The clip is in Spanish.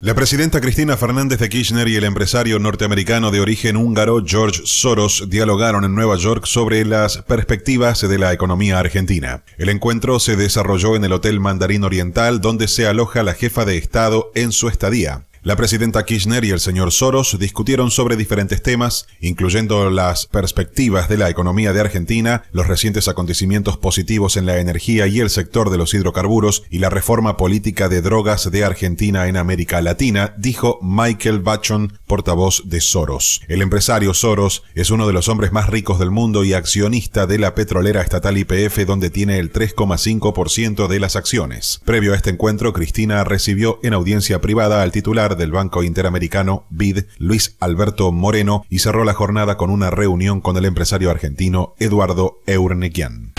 La presidenta Cristina Fernández de Kirchner y el empresario norteamericano de origen húngaro George Soros dialogaron en Nueva York sobre las perspectivas de la economía argentina. El encuentro se desarrolló en el Hotel Mandarín Oriental, donde se aloja la jefa de Estado en su estadía. La presidenta Kirchner y el señor Soros discutieron sobre diferentes temas, incluyendo las perspectivas de la economía de Argentina, los recientes acontecimientos positivos en la energía y el sector de los hidrocarburos y la reforma política de drogas de Argentina en América Latina, dijo Michael Bachon, portavoz de Soros. El empresario Soros es uno de los hombres más ricos del mundo y accionista de la petrolera estatal IPF donde tiene el 3,5% de las acciones. Previo a este encuentro, Cristina recibió en audiencia privada al titular del Banco Interamericano, BID, Luis Alberto Moreno, y cerró la jornada con una reunión con el empresario argentino Eduardo Eurnequian.